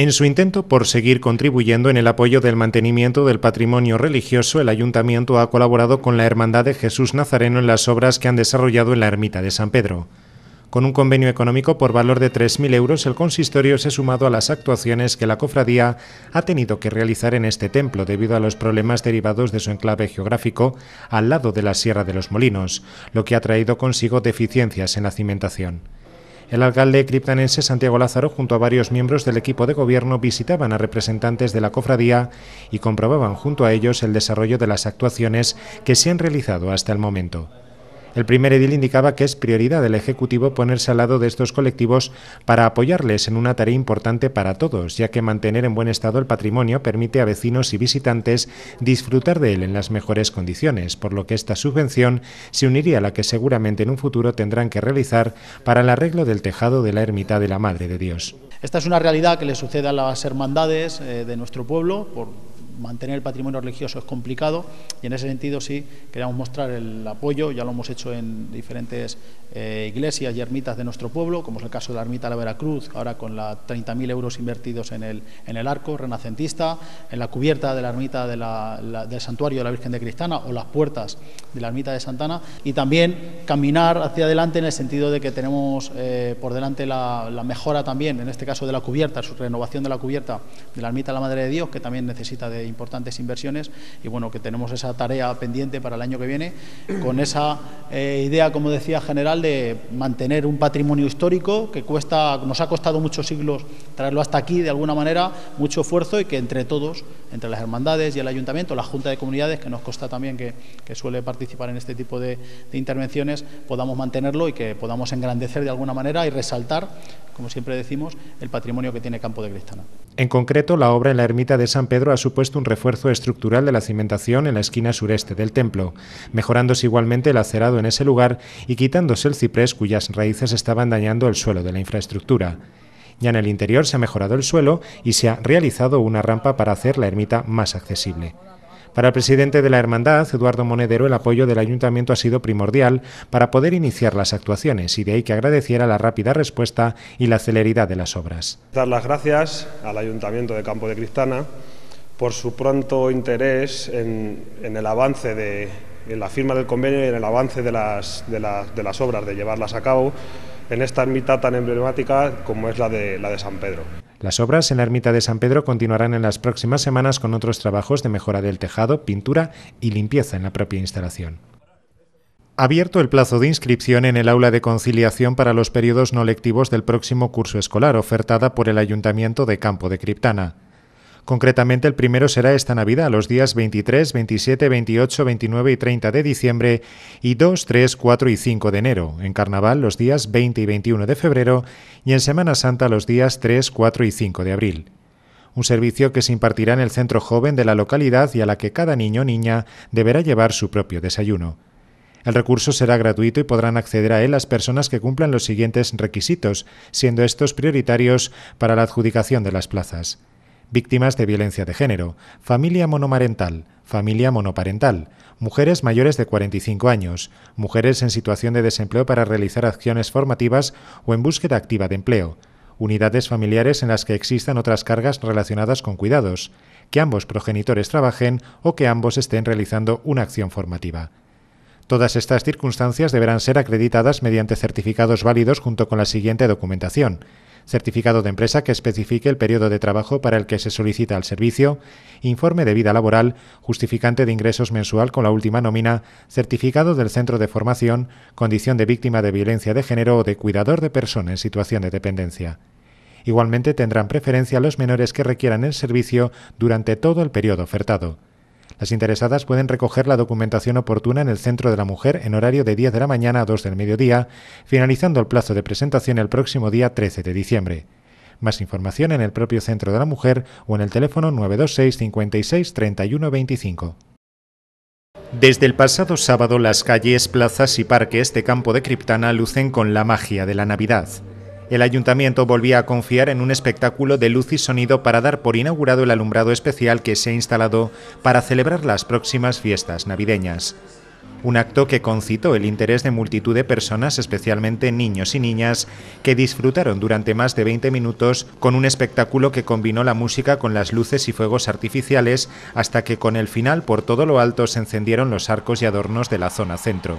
En su intento por seguir contribuyendo en el apoyo del mantenimiento del patrimonio religioso, el ayuntamiento ha colaborado con la Hermandad de Jesús Nazareno en las obras que han desarrollado en la ermita de San Pedro. Con un convenio económico por valor de 3.000 euros, el consistorio se ha sumado a las actuaciones que la cofradía ha tenido que realizar en este templo debido a los problemas derivados de su enclave geográfico al lado de la Sierra de los Molinos, lo que ha traído consigo deficiencias en la cimentación. El alcalde criptanense Santiago Lázaro, junto a varios miembros del equipo de gobierno, visitaban a representantes de la cofradía y comprobaban junto a ellos el desarrollo de las actuaciones que se han realizado hasta el momento. El primer edil indicaba que es prioridad del Ejecutivo ponerse al lado de estos colectivos para apoyarles en una tarea importante para todos, ya que mantener en buen estado el patrimonio permite a vecinos y visitantes disfrutar de él en las mejores condiciones, por lo que esta subvención se uniría a la que seguramente en un futuro tendrán que realizar para el arreglo del tejado de la ermita de la Madre de Dios. Esta es una realidad que le sucede a las hermandades eh, de nuestro pueblo por mantener el patrimonio religioso es complicado y en ese sentido sí queremos mostrar el apoyo, ya lo hemos hecho en diferentes eh, iglesias y ermitas de nuestro pueblo, como es el caso de la ermita de la Veracruz, ahora con los 30.000 euros invertidos en el, en el arco renacentista, en la cubierta de la ermita del santuario de la Virgen de Cristana o las puertas de la ermita de Santana y también caminar hacia adelante en el sentido de que tenemos eh, por delante la, la mejora también, en este caso de la cubierta, su renovación de la cubierta de la ermita de la Madre de Dios, que también necesita de importantes inversiones y bueno, que tenemos esa tarea pendiente para el año que viene con esa eh, idea, como decía general, de mantener un patrimonio histórico que cuesta, nos ha costado muchos siglos traerlo hasta aquí de alguna manera, mucho esfuerzo y que entre todos, entre las hermandades y el ayuntamiento, la Junta de Comunidades, que nos consta también que, suele participar en este tipo de, de intervenciones, podamos mantenerlo y que podamos engrandecer de alguna manera y resaltar como siempre decimos, el patrimonio que tiene Campo de Cristana. En concreto, la obra en la ermita de San Pedro ha supuesto un refuerzo estructural de la cimentación en la esquina sureste del templo, mejorándose igualmente el acerado en ese lugar y quitándose el ciprés cuyas raíces estaban dañando el suelo de la infraestructura. Ya en el interior se ha mejorado el suelo y se ha realizado una rampa para hacer la ermita más accesible. Para el presidente de la Hermandad, Eduardo Monedero, el apoyo del ayuntamiento ha sido primordial para poder iniciar las actuaciones y de ahí que agradeciera la rápida respuesta y la celeridad de las obras. Dar las gracias al ayuntamiento de Campo de Cristana por su pronto interés en, el avance de la firma del convenio y en el avance de las, obras, de llevarlas a cabo en esta ermita tan emblemática como es la de, la de San Pedro. Las obras en la ermita de San Pedro continuarán en las próximas semanas con otros trabajos de mejora del tejado, pintura y limpieza en la propia instalación. Abierto el plazo de inscripción en el aula de conciliación para los periodos no lectivos del próximo curso escolar ofertada por el Ayuntamiento de Campo de Criptana. Concretamente, el primero será esta Navidad, los días 23, 27, 28, 29 y 30 de diciembre y 2, 3, 4 y 5 de enero. En Carnaval, los días 20 y 21 de febrero y en Semana Santa, los días 3, 4 y 5 de abril un servicio que se impartirá en el centro joven de la localidad y a la que cada niño o niña deberá llevar su propio desayuno. El recurso será gratuito y podrán acceder a él las personas que cumplan los siguientes requisitos, siendo estos prioritarios para la adjudicación de las plazas víctimas de violencia de género, familia monomarental, familia monoparental, mujeres mayores de 45 años, mujeres en situación de desempleo para realizar acciones formativas o en búsqueda activa de empleo, unidades familiares en las que existan otras cargas relacionadas con cuidados, que ambos progenitores trabajen o que ambos estén realizando una acción formativa. Todas estas circunstancias deberán ser acreditadas mediante certificados válidos junto con la siguiente documentación certificado de empresa que especifique el periodo de trabajo para el que se solicita el servicio, informe de vida laboral, justificante de ingresos mensual con la última nómina, certificado del centro de formación, condición de víctima de violencia de género o de cuidador de persona en situación de dependencia. Igualmente tendrán preferencia los menores que requieran el servicio durante todo el periodo ofertado. Las interesadas pueden recoger la documentación oportuna en el Centro de la Mujer en horario de 10 de la mañana a 2 del mediodía, finalizando el plazo de presentación el próximo día 13 de diciembre. Más información en el propio Centro de la Mujer o en el teléfono 926 56 31 25. Desde el pasado sábado las calles, plazas y parques de Campo de Criptana lucen con la magia de la Navidad. El ayuntamiento volvía a confiar en un espectáculo de luz y sonido para dar por inaugurado el alumbrado especial que se ha instalado para celebrar las próximas fiestas navideñas. Un acto que concitó el interés de multitud de personas, especialmente niños y niñas, que disfrutaron durante más de 20 minutos con un espectáculo que combinó la música con las luces y fuegos artificiales hasta que con el final por todo lo alto se encendieron los arcos y adornos de la zona centro.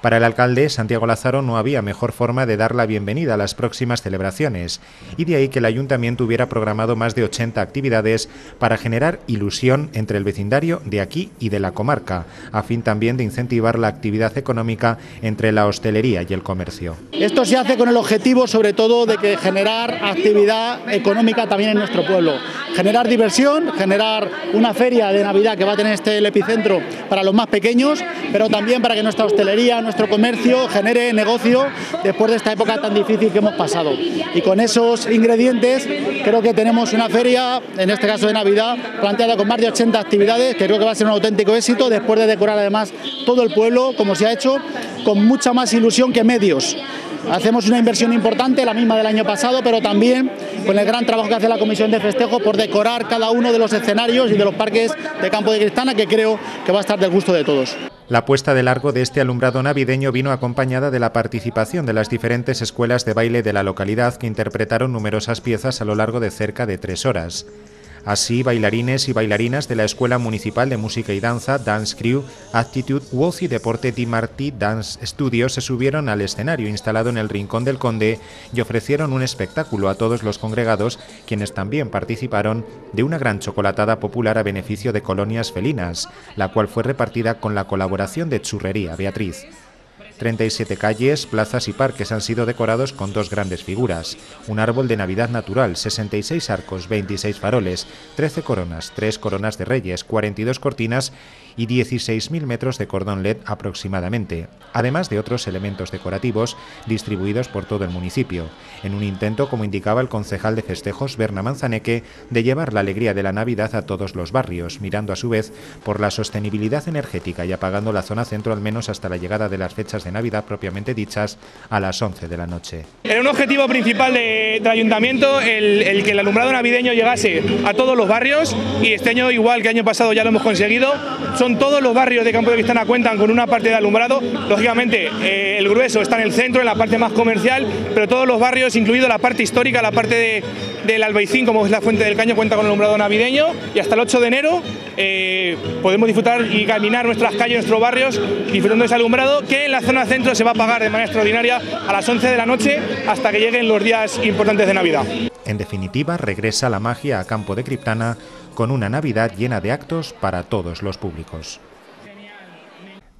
Para el alcalde Santiago Lázaro no había mejor forma de dar la bienvenida a las próximas celebraciones y de ahí que el ayuntamiento hubiera programado más de 80 actividades para generar ilusión entre el vecindario de aquí y de la comarca, a fin también de incentivar la actividad económica entre la hostelería y el comercio. Esto se hace con el objetivo sobre todo de que generar actividad económica también en nuestro pueblo, generar diversión, generar una feria de Navidad que va a tener este el epicentro para los más pequeños, pero también para que nuestra hostelería, nuestro comercio genere negocio después de esta época tan difícil que hemos pasado. Y con esos ingredientes creo que tenemos una feria, en este caso de Navidad, planteada con más de 80 actividades, que creo que va a ser un auténtico éxito, después de decorar además todo el pueblo, como se ha hecho, con mucha más ilusión que medios. Hacemos una inversión importante, la misma del año pasado, pero también con el gran trabajo que hace la Comisión de Festejos por decorar cada uno de los escenarios y de los parques de Campo de Cristana, que creo que va a estar del gusto de todos. La puesta de largo de este alumbrado navideño vino acompañada de la participación de las diferentes escuelas de baile de la localidad que interpretaron numerosas piezas a lo largo de cerca de tres horas. Así, bailarines y bailarinas de la Escuela Municipal de Música y Danza, Dance Crew, Actitude, Woz y Deporte Di Martí Dance Studios se subieron al escenario instalado en el Rincón del Conde y ofrecieron un espectáculo a todos los congregados, quienes también participaron de una gran chocolatada popular a beneficio de colonias felinas, la cual fue repartida con la colaboración de Churrería Beatriz. 37 calles, plazas y parques han sido decorados con dos grandes figuras, un árbol de Navidad natural, 66 arcos, 26 faroles, 13 coronas, 3 coronas de reyes, 42 cortinas y 16.000 metros de cordón LED aproximadamente, además de otros elementos decorativos distribuidos por todo el municipio, en un intento, como indicaba el concejal de festejos Berna Manzaneque, de llevar la alegría de la Navidad a todos los barrios, mirando a su vez por la sostenibilidad energética y apagando la zona centro al menos hasta la llegada de las fechas de Navidad propiamente dichas a las 11 de la noche. Era un objetivo principal del ayuntamiento el, el que el alumbrado navideño llegase a todos los barrios y este año, igual que año pasado ya lo hemos conseguido, son todos los barrios de Campo de Vistana cuentan con una parte de alumbrado. Lógicamente, eh, el grueso está en el centro, en la parte más comercial, pero todos los barrios, incluido la parte histórica, la parte del Albaicín, como es la Fuente del Caño, cuenta con alumbrado navideño y hasta el 8 de enero eh, podemos disfrutar y caminar nuestras calles, nuestros barrios, disfrutando de ese alumbrado que en la zona centro se va a pagar de manera extraordinaria a las 11 de la noche hasta que lleguen los días importantes de Navidad. En definitiva, regresa la magia a Campo de Criptana con una Navidad llena de actos para todos los públicos.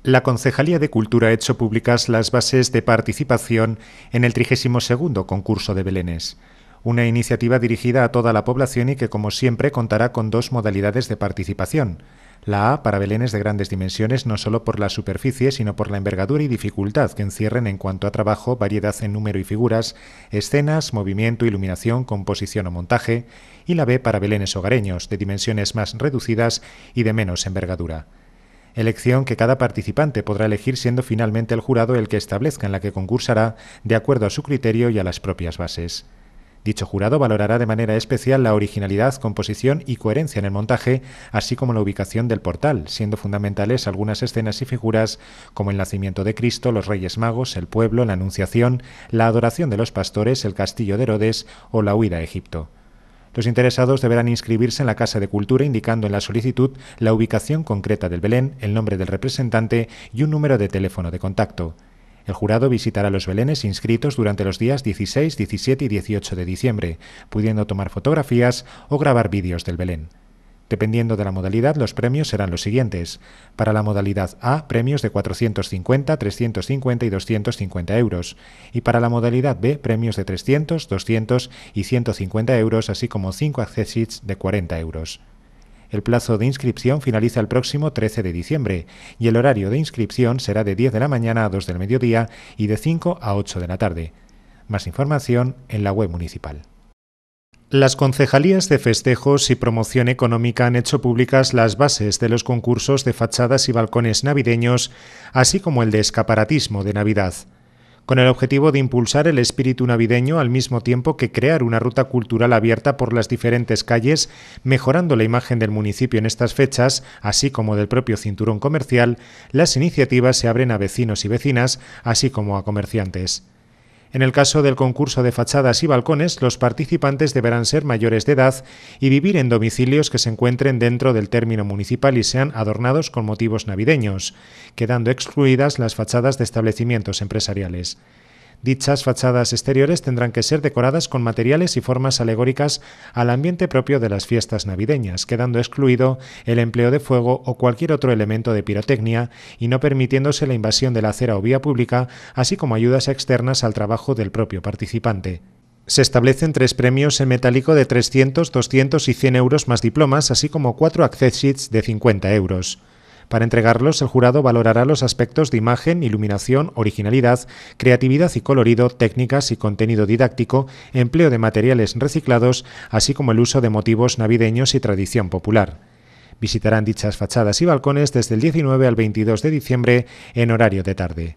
La Concejalía de Cultura ha hecho públicas las bases de participación en el 32 concurso de Belénes, una iniciativa dirigida a toda la población y que como siempre contará con dos modalidades de participación, la A para belenes de grandes dimensiones no solo por la superficie, sino por la envergadura y dificultad que encierren en cuanto a trabajo, variedad en número y figuras, escenas, movimiento, iluminación, composición o montaje, y la B para belenes hogareños, de dimensiones más reducidas y de menos envergadura elección que cada participante podrá elegir siendo finalmente el jurado el que establezca en la que concursará de acuerdo a su criterio y a las propias bases. Dicho jurado valorará de manera especial la originalidad, composición y coherencia en el montaje, así como la ubicación del portal, siendo fundamentales algunas escenas y figuras como el nacimiento de Cristo, los Reyes Magos, el pueblo, la Anunciación, la adoración de los pastores, el castillo de Herodes o la huida a Egipto. Los interesados deberán inscribirse en la Casa de Cultura indicando en la solicitud la ubicación concreta del Belén, el nombre del representante y un número de teléfono de contacto. El jurado visitará los belenes inscritos durante los días 16, 17 y 18 de diciembre, pudiendo tomar fotografías o grabar vídeos del belén. Dependiendo de la modalidad, los premios serán los siguientes. Para la modalidad A, premios de 450, 350 y 250 euros. Y para la modalidad B, premios de 300, 200 y 150 euros, así como 5 accesits de 40 euros. El plazo de inscripción finaliza el próximo 13 de diciembre y el horario de inscripción será de 10 de la mañana a 2 del mediodía y de 5 a 8 de la tarde. Más información en la web municipal. Las concejalías de festejos y promoción económica han hecho públicas las bases de los concursos de fachadas y balcones navideños, así como el de escaparatismo de Navidad con el objetivo de impulsar el espíritu navideño al mismo tiempo que crear una ruta cultural abierta por las diferentes calles, mejorando la imagen del municipio en estas fechas, así como del propio cinturón comercial, las iniciativas se abren a vecinos y vecinas, así como a comerciantes. En el caso del concurso de fachadas y balcones, los participantes deberán ser mayores de edad y vivir en domicilios que se encuentren dentro del término municipal y sean adornados con motivos navideños, quedando excluidas las fachadas de establecimientos empresariales. Dichas fachadas exteriores tendrán que ser decoradas con materiales y formas alegóricas al ambiente propio de las fiestas navideñas, quedando excluido el empleo de fuego o cualquier otro elemento de pirotecnia y no permitiéndose la invasión de la acera o vía pública, así como ayudas externas al trabajo del propio participante. Se establecen tres premios en metálico de 300, 200 y 100 euros más diplomas, así como cuatro access sheets de 50 euros. Para entregarlos, el jurado valorará los aspectos de imagen, iluminación, originalidad, creatividad y colorido, técnicas y contenido didáctico, empleo de materiales reciclados, así como el uso de motivos navideños y tradición popular. Visitarán dichas fachadas y balcones desde el 19 al 22 de diciembre en horario de tarde.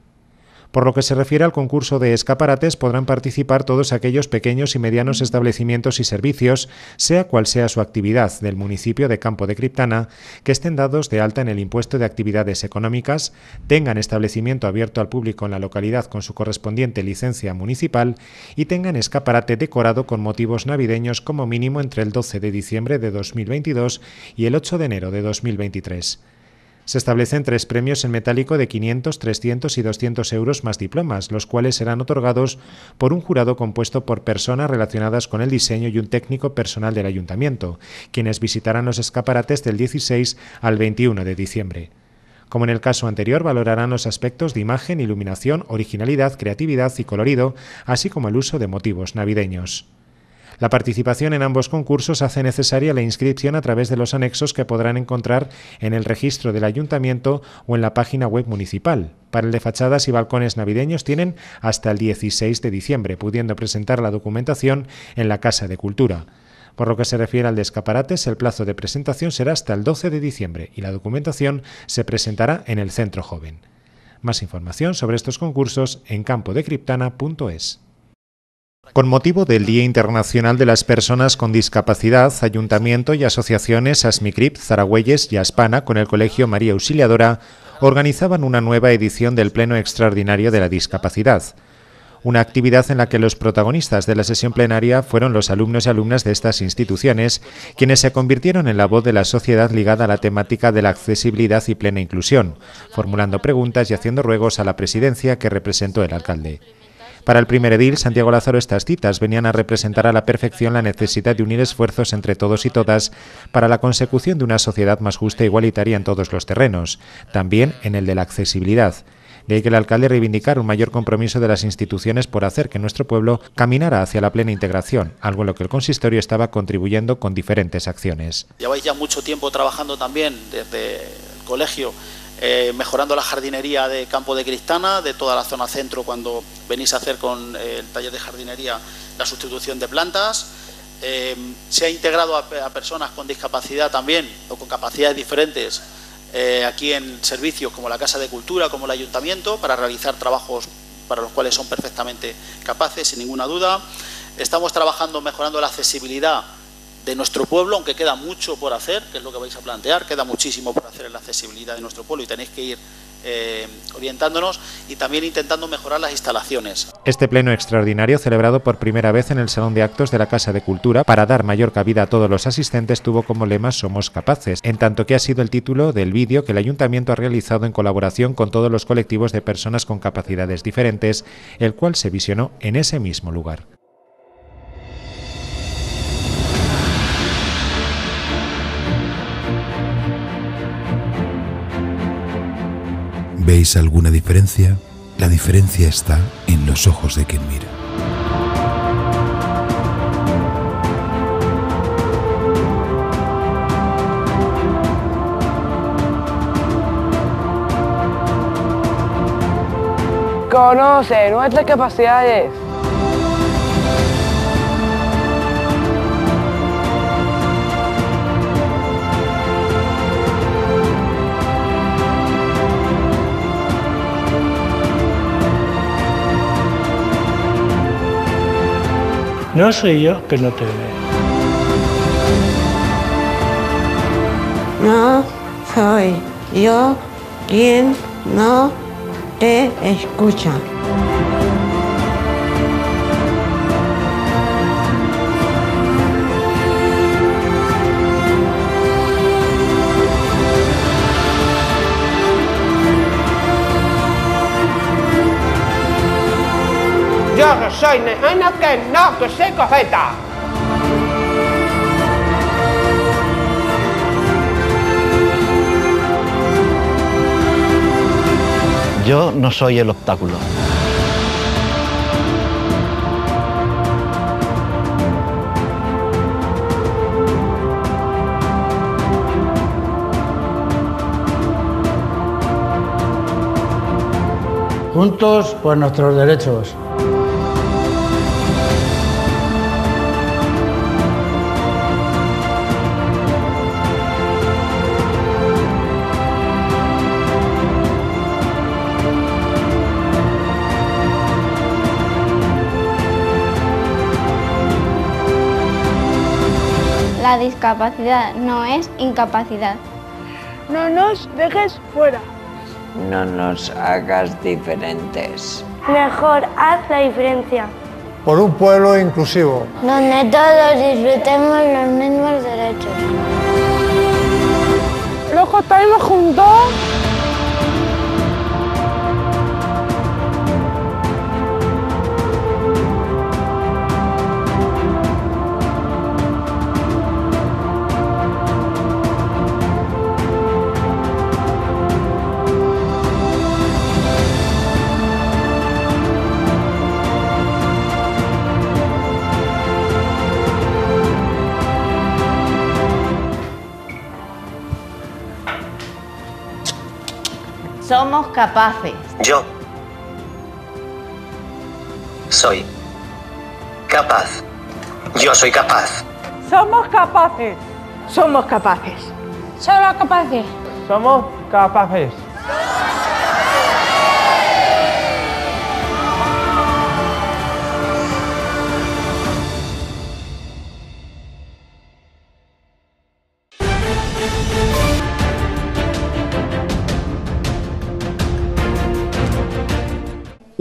Por lo que se refiere al concurso de escaparates, podrán participar todos aquellos pequeños y medianos establecimientos y servicios, sea cual sea su actividad del municipio de Campo de Criptana, que estén dados de alta en el impuesto de actividades económicas, tengan establecimiento abierto al público en la localidad con su correspondiente licencia municipal y tengan escaparate decorado con motivos navideños como mínimo entre el 12 de diciembre de 2022 y el 8 de enero de 2023. Se establecen tres premios en metálico de 500, 300 y 200 euros más diplomas, los cuales serán otorgados por un jurado compuesto por personas relacionadas con el diseño y un técnico personal del ayuntamiento, quienes visitarán los escaparates del 16 al 21 de diciembre. Como en el caso anterior, valorarán los aspectos de imagen, iluminación, originalidad, creatividad y colorido, así como el uso de motivos navideños. La participación en ambos concursos hace necesaria la inscripción a través de los anexos que podrán encontrar en el registro del ayuntamiento o en la página web municipal. Para el de fachadas y balcones navideños tienen hasta el 16 de diciembre, pudiendo presentar la documentación en la Casa de Cultura. Por lo que se refiere al de escaparates, el plazo de presentación será hasta el 12 de diciembre y la documentación se presentará en el Centro Joven. Más información sobre estos concursos en campodecriptana.es. Con motivo del Día Internacional de las Personas con Discapacidad, Ayuntamiento y asociaciones Asmicrip, Zaragüelles y Aspana con el Colegio María Auxiliadora organizaban una nueva edición del Pleno Extraordinario de la Discapacidad. Una actividad en la que los protagonistas de la sesión plenaria fueron los alumnos y alumnas de estas instituciones, quienes se convirtieron en la voz de la sociedad ligada a la temática de la accesibilidad y plena inclusión, formulando preguntas y haciendo ruegos a la presidencia que representó el alcalde. Para el primer edil, Santiago Lázaro, estas citas venían a representar a la perfección la necesidad de unir esfuerzos entre todos y todas para la consecución de una sociedad más justa e igualitaria en todos los terrenos, también en el de la accesibilidad. De ahí que el alcalde reivindicara un mayor compromiso de las instituciones por hacer que nuestro pueblo caminara hacia la plena integración, algo en lo que el consistorio estaba contribuyendo con diferentes acciones. Lleváis ya mucho tiempo trabajando también desde el colegio eh, mejorando la jardinería de Campo de Cristana, de toda la zona centro cuando venís a hacer con eh, el taller de jardinería la sustitución de plantas. Eh, se ha integrado a, a, personas con discapacidad también o con capacidades diferentes aquí en servicios como la Casa de Cultura, como el Ayuntamiento, para realizar trabajos para los cuales son perfectamente capaces, sin ninguna duda. Estamos trabajando mejorando la accesibilidad de nuestro pueblo, aunque queda mucho por hacer, que es lo que vais a plantear, queda muchísimo por hacer en la accesibilidad de nuestro pueblo y tenéis que ir eh, orientándonos y también intentando mejorar las instalaciones. Este pleno extraordinario, celebrado por primera vez en el Salón de Actos de la Casa de Cultura, para dar mayor cabida a todos los asistentes, tuvo como lema Somos capaces, en tanto que ha sido el título del vídeo que el Ayuntamiento ha realizado en colaboración con todos los colectivos de personas con capacidades diferentes, el cual se visionó en ese mismo lugar. ¿Veis alguna diferencia? La diferencia está en los ojos de quien mira. Conoce nuestras capacidades. No soy yo que no te veo. No soy yo quien no te escucha. no, que no, Yo no soy el obstáculo. Juntos por nuestros derechos. La discapacidad no es incapacidad. No nos dejes fuera. No nos hagas diferentes. Mejor haz la diferencia. Por un pueblo inclusivo. Donde todos disfrutemos los mismos derechos. Los juntos. Somos capaces. Yo soy capaz. Yo soy capaz. Somos capaces. Somos capaces. Somos capaces. Somos capaces.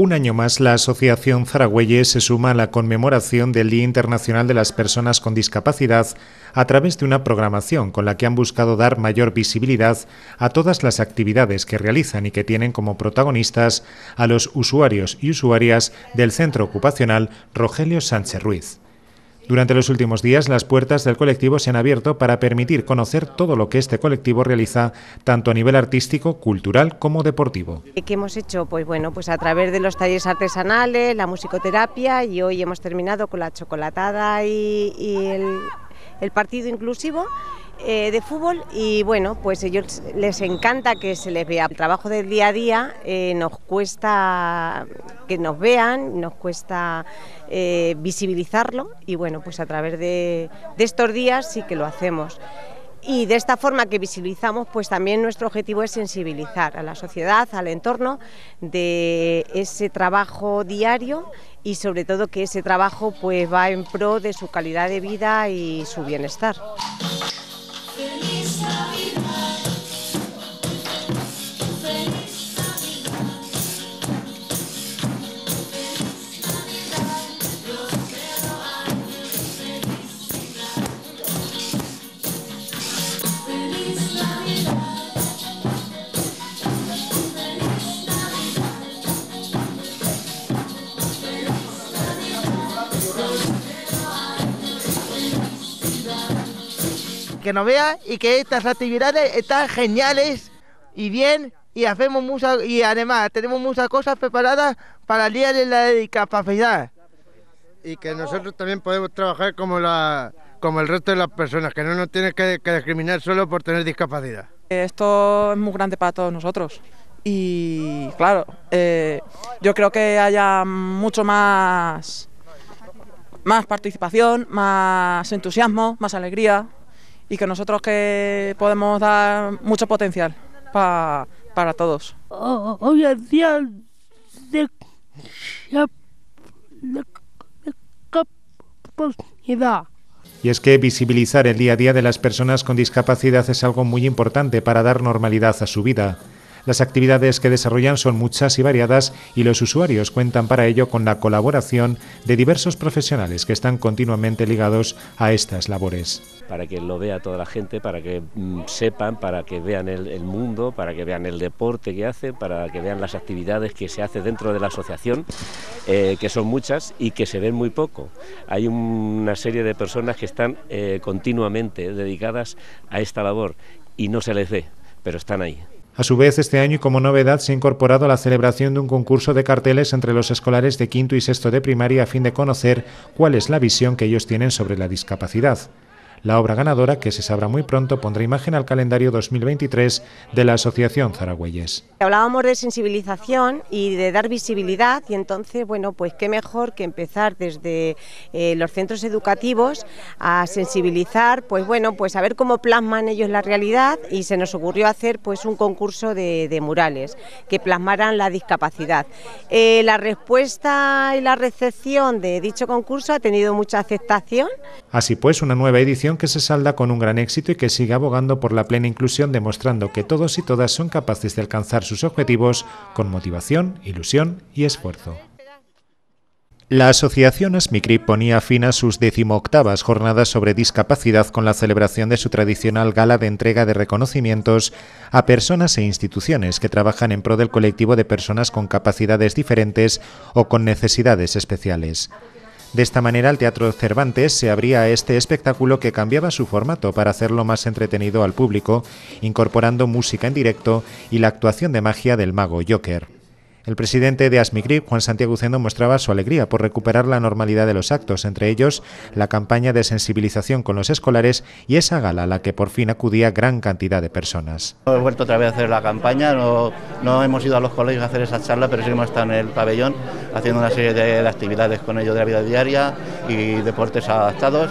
Un año más, la Asociación Zaragüeyes se suma a la conmemoración del Día Internacional de las Personas con Discapacidad a través de una programación con la que han buscado dar mayor visibilidad a todas las actividades que realizan y que tienen como protagonistas a los usuarios y usuarias del Centro Ocupacional Rogelio Sánchez Ruiz. Durante los últimos días, las puertas del colectivo se han abierto para permitir conocer todo lo que este colectivo realiza, tanto a nivel artístico, cultural como deportivo. ¿Qué hemos hecho? Pues bueno, pues a través de los talleres artesanales, la musicoterapia y hoy hemos terminado con la chocolatada y, el, el partido inclusivo eh, de fútbol y bueno, pues ellos les encanta que se les vea. El trabajo del día a día eh, nos cuesta que nos vean, nos cuesta eh, visibilizarlo y bueno, pues a través de, de estos días sí que lo hacemos. Y de esta forma que visibilizamos, pues también nuestro objetivo es sensibilizar a la sociedad, al entorno, de ese trabajo diario y sobre todo que ese trabajo pues va en pro de su calidad de vida y su bienestar. Thank you. nos vea y que estas actividades están geniales y bien y hacemos mucha, y además tenemos muchas cosas preparadas para el día de la discapacidad. Y que nosotros también podemos trabajar como la como el resto de las personas, que no nos tienen que, discriminar solo por tener discapacidad. Eh, esto es muy grande para todos nosotros y claro, eh, yo creo que haya mucho más, más participación, más entusiasmo, más alegría y que nosotros que podemos dar mucho potencial para todos. Oh, hoy día Y es que visibilizar el día a día de las personas con discapacidad es algo muy importante para dar normalidad a su vida. Las actividades que desarrollan son muchas y variadas y los usuarios cuentan para ello con la colaboración de diversos profesionales que están continuamente ligados a estas labores para que lo vea toda la gente, para que mm, sepan, para que vean el, mundo, para que vean el deporte que hace, para que vean las actividades que se hace dentro de la asociación, eh, que son muchas y que se ven muy poco. Hay una serie de personas que están eh, continuamente dedicadas a esta labor y no se les ve, pero están ahí. A su vez, este año y como novedad se ha incorporado la celebración de un concurso de carteles entre los escolares de quinto y sexto de primaria a fin de conocer cuál es la visión que ellos tienen sobre la discapacidad. La obra ganadora, que se sabrá muy pronto, pondrá imagen al calendario 2023 de la Asociación Zaragüeyes. Hablábamos de sensibilización y de dar visibilidad y entonces, bueno, pues qué mejor que empezar desde eh, los centros educativos a sensibilizar, pues bueno, pues a ver cómo plasman ellos la realidad y se nos ocurrió hacer pues un concurso de, murales que plasmaran la discapacidad. Eh, la respuesta y la recepción de dicho concurso ha tenido mucha aceptación. Así pues, una nueva edición que se salda con un gran éxito y que sigue abogando por la plena inclusión, demostrando que todos y todas son capaces de alcanzar sus objetivos con motivación, ilusión y esfuerzo. La asociación ASMICRI ponía fin a sus decimoctavas jornadas sobre discapacidad con la celebración de su tradicional gala de entrega de reconocimientos a personas e instituciones que trabajan en pro del colectivo de personas con capacidades diferentes o con necesidades especiales. De esta manera, el Teatro Cervantes se abría a este espectáculo que cambiaba su formato para hacerlo más entretenido al público, incorporando música en directo y la actuación de magia del mago Joker. El presidente de Asmigrip, Juan Santiago Ucendo, mostraba su alegría por recuperar la normalidad de los actos, entre ellos la campaña de sensibilización con los escolares y esa gala a la que por fin acudía gran cantidad de personas. He vuelto otra vez a hacer la campaña, no, no hemos ido a los colegios a hacer esa charla, pero sí hemos estado en el pabellón haciendo una serie de actividades con ellos de la vida diaria y deportes adaptados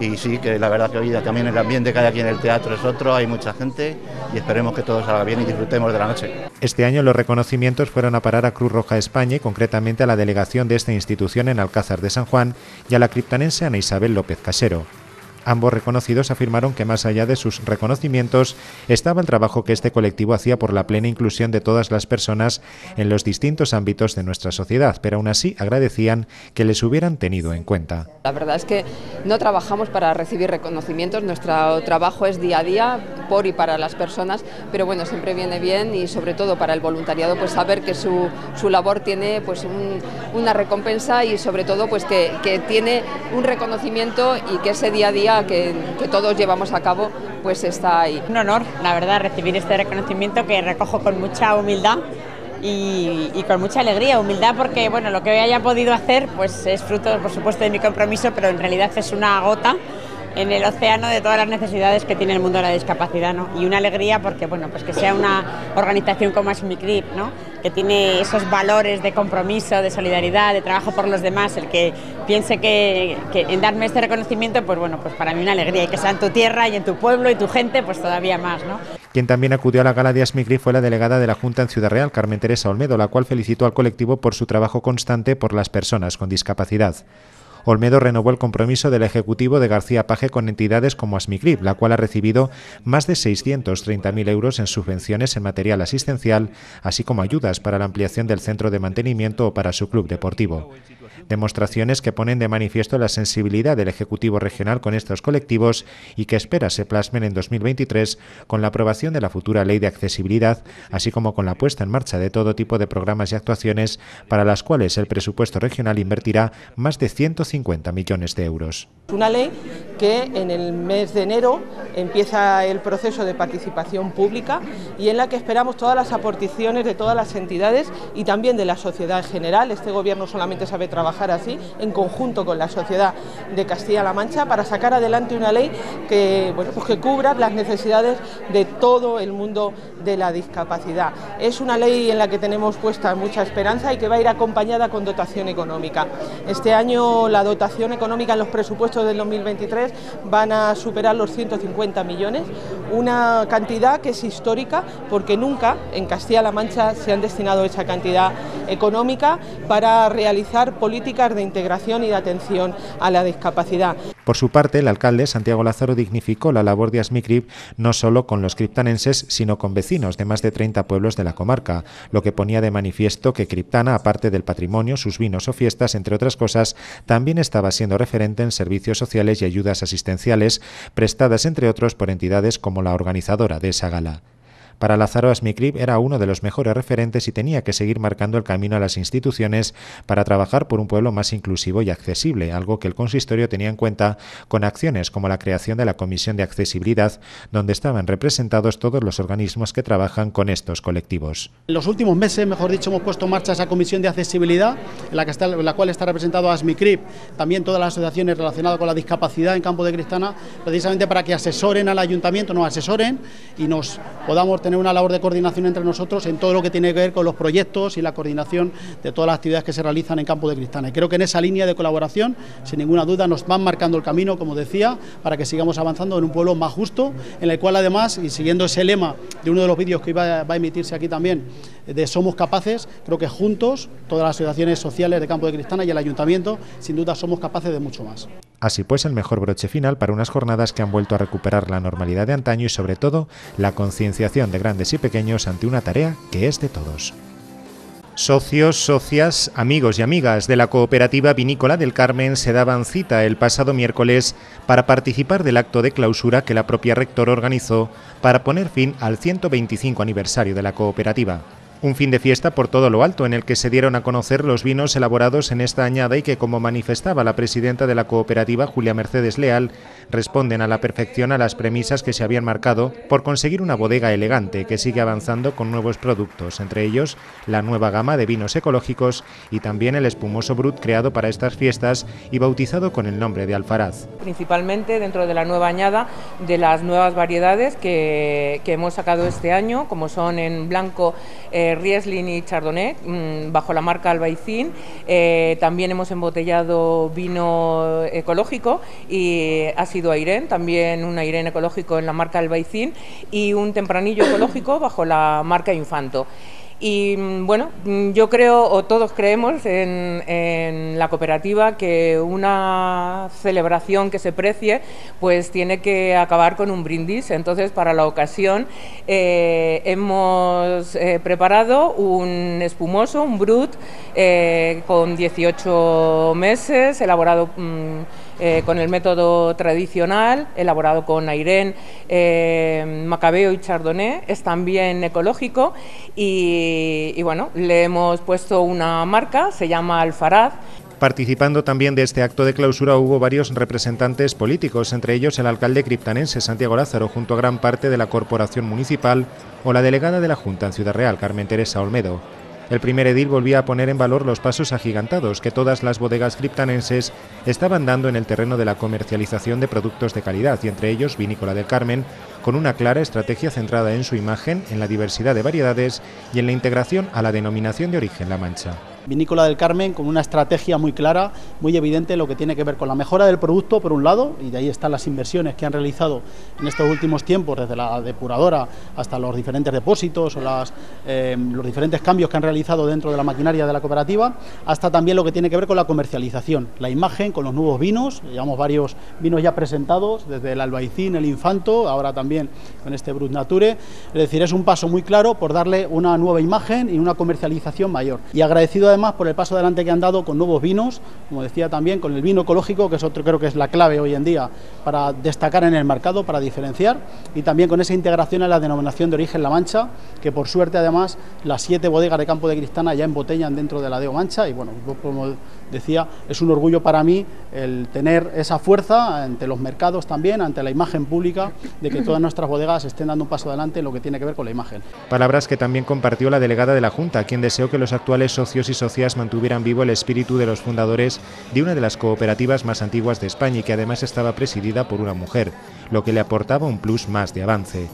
y sí, que la verdad que hoy también el ambiente que hay aquí en el teatro es otro, hay mucha gente y esperemos que todo salga bien y disfrutemos de la noche. Este año los reconocimientos fueron a parar a Cruz Roja España y concretamente a la delegación de esta institución en Alcázar de San Juan y a la criptanense Ana Isabel López Casero. Ambos reconocidos afirmaron que más allá de sus reconocimientos estaba el trabajo que este colectivo hacía por la plena inclusión de todas las personas en los distintos ámbitos de nuestra sociedad, pero aún así agradecían que les hubieran tenido en cuenta. La verdad es que no trabajamos para recibir reconocimientos, nuestro trabajo es día a día por y para las personas, pero bueno, siempre viene bien y sobre todo para el voluntariado pues saber que su, su labor tiene pues una recompensa y sobre todo pues que, que tiene un reconocimiento y que ese día a día que, todos llevamos a cabo, pues está ahí. Un honor, la verdad, recibir este reconocimiento que recojo con mucha humildad y, con mucha alegría. Humildad porque, bueno, lo que haya podido hacer, pues es fruto, por supuesto, de mi compromiso, pero en realidad es una gota en el océano de todas las necesidades que tiene el mundo de la discapacidad, Y una alegría porque, bueno, pues que sea una organización como Asmicrip, ¿no? Que tiene esos valores de compromiso, de solidaridad, de trabajo por los demás, el que piense que, en darme este reconocimiento, pues bueno, pues para mí una alegría. Y que sea en tu tierra y en tu pueblo y tu gente, pues todavía más, ¿no? Quien también acudió a la gala de grip fue la delegada de la Junta en Ciudad Real, Carmen Teresa Olmedo, la cual felicitó al colectivo por su trabajo constante por las personas con discapacidad. Olmedo renovó el compromiso del Ejecutivo de García Paje con entidades como Asmigrip, la cual ha recibido más de 630.000 euros en subvenciones en material asistencial, así como ayudas para la ampliación del centro de mantenimiento o para su club deportivo demostraciones que ponen de manifiesto la sensibilidad del Ejecutivo Regional con estos colectivos y que espera se plasmen en 2023 con la aprobación de la futura Ley de Accesibilidad, así como con la puesta en marcha de todo tipo de programas y actuaciones para las cuales el presupuesto regional invertirá más de 150 millones de euros. Es Una ley que en el mes de enero empieza el proceso de participación pública y en la que esperamos todas las aportaciones de todas las entidades y también de la sociedad en general. Este gobierno solamente sabe trabajar así, en conjunto con la sociedad de Castilla-La Mancha, para sacar adelante una ley que, bueno, pues que cubra las necesidades de todo el mundo de la discapacidad. Es una ley en la que tenemos puesta mucha esperanza y que va a ir acompañada con dotación económica. Este año la dotación económica en los presupuestos del 2023 van a superar los 150 millones, una cantidad que es histórica porque nunca en Castilla-La Mancha se han destinado esa cantidad económica para realizar políticas de integración y de atención a la discapacidad. Por su parte, el alcalde Santiago Lázaro dignificó la labor de ASMICRIP no solo con los criptanenses, sino con vecinos de más de 30 pueblos de la comarca, lo que ponía de manifiesto que Criptana, aparte del patrimonio, sus vinos o fiestas, entre otras cosas, también estaba siendo referente en servicios sociales y ayudas asistenciales prestadas, entre otros, por entidades como la organizadora de esa gala. Para Lázaro, Asmicrip era uno de los mejores referentes y tenía que seguir marcando el camino a las instituciones para trabajar por un pueblo más inclusivo y accesible, algo que el consistorio tenía en cuenta con acciones como la creación de la Comisión de Accesibilidad, donde estaban representados todos los organismos que trabajan con estos colectivos. En los últimos meses, mejor dicho, hemos puesto en marcha esa Comisión de Accesibilidad, en la, que está, la cual está representado ASMICRIP, también todas las asociaciones relacionadas con la discapacidad en Campo de Cristana, precisamente para que asesoren al ayuntamiento, nos asesoren y nos podamos tener tener una labor de coordinación entre nosotros en todo lo que tiene que ver con los proyectos y la coordinación de todas las actividades que se realizan en Campo de Cristana. Y creo que en esa línea de colaboración, sin ninguna duda, nos van marcando el camino, como decía, para que sigamos avanzando en un pueblo más justo, en el cual además, y siguiendo ese lema de uno de los vídeos que va a emitirse aquí también, de Somos Capaces, creo que juntos, todas las asociaciones sociales de Campo de Cristana y el Ayuntamiento, sin duda somos capaces de mucho más. Así pues, el mejor broche final para unas jornadas que han vuelto a recuperar la normalidad de antaño y sobre todo la concienciación de grandes y pequeños ante una tarea que es de todos. Socios, socias, amigos y amigas de la cooperativa vinícola del Carmen se daban cita el pasado miércoles para participar del acto de clausura que la propia rectora organizó para poner fin al 125 aniversario de la cooperativa. Un fin de fiesta por todo lo alto en el que se dieron a conocer los vinos elaborados en esta añada y que, como manifestaba la presidenta de la cooperativa, Julia Mercedes Leal, responden a la perfección a las premisas que se habían marcado por conseguir una bodega elegante que sigue avanzando con nuevos productos, entre ellos la nueva gama de vinos ecológicos y también el espumoso brut creado para estas fiestas y bautizado con el nombre de Alfaraz. Principalmente dentro de la nueva añada de las nuevas variedades que, hemos sacado este año, como son en blanco... Eh, Riesling y Chardonnay mm, bajo la marca Albaicín. Eh, también hemos embotellado vino ecológico y ha sido también un airen ecológico en la marca Albaicín y un tempranillo ecológico bajo la marca Infanto. Y mm, bueno, mm, yo creo, o todos creemos en, la cooperativa, que una celebración que se precie, pues tiene que acabar con un brindis. Entonces, para la ocasión, eh, hemos eh, preparado un espumoso, un brut, eh, con 18 meses, elaborado... Mm, eh, con el método tradicional, elaborado con airen, eh, macabeo y chardonnay, es también ecológico y, bueno, le hemos puesto una marca, se llama Alfaraz. Participando también de este acto de clausura hubo varios representantes políticos, entre ellos el alcalde criptanense Santiago Lázaro, junto a gran parte de la corporación municipal o la delegada de la Junta en Ciudad Real, Carmen Teresa Olmedo. El primer edil volvía a poner en valor los pasos agigantados que todas las bodegas criptanenses estaban dando en el terreno de la comercialización de productos de calidad, y entre ellos Vinícola del Carmen, con una clara estrategia centrada en su imagen, en la diversidad de variedades y en la integración a la denominación de origen La Mancha. Vinícola del Carmen con una estrategia muy clara, muy evidente, lo que tiene que ver con la mejora del producto, por un lado, y de ahí están las inversiones que han realizado en estos últimos tiempos, desde la depuradora hasta los diferentes depósitos o em, los diferentes cambios que han realizado dentro de la maquinaria de la cooperativa, hasta también lo que tiene que ver con la comercialización, la imagen, con los nuevos vinos, llevamos varios vinos ya presentados, desde el Albaicín, el Infanto, ahora también con este Brut Nature, es decir, es un paso muy claro por darle una nueva imagen y una comercialización mayor. Y agradecido más por el paso adelante que han dado con nuevos vinos, como decía también, con el vino ecológico, que es otro creo que es la clave hoy en día para destacar en el mercado, para diferenciar, y también con esa integración a la denominación de origen La Mancha, que por suerte además las siete bodegas de Campo de Cristana ya embotellan dentro de la Deo Mancha, y bueno, pues como decía, es un orgullo para mí el tener esa fuerza ante los mercados también, ante la imagen pública, de que todas nuestras bodegas estén dando un paso adelante en lo que tiene que ver con la imagen. Palabras que también compartió la delegada de la Junta, quien deseó que los actuales socios y socias mantuvieran vivo el espíritu de los fundadores de una de las cooperativas más antiguas de España y que además estaba presidida por una mujer, lo que le aportaba un plus más de avance.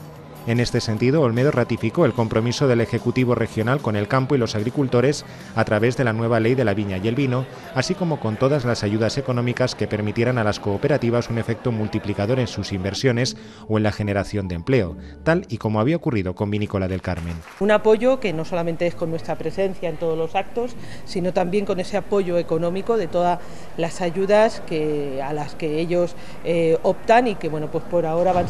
En este sentido, Olmedo ratificó el compromiso del Ejecutivo Regional con el campo y los agricultores a través de la nueva ley de la viña y el vino, así como con todas las ayudas económicas que permitieran a las cooperativas un efecto multiplicador en sus inversiones o en la generación de empleo, tal y como había ocurrido con Vinícola del Carmen. Un apoyo que no solamente es con nuestra presencia en todos los actos, sino también con ese apoyo económico de todas las ayudas a las que ellos eh, optan y que bueno, pues por ahora van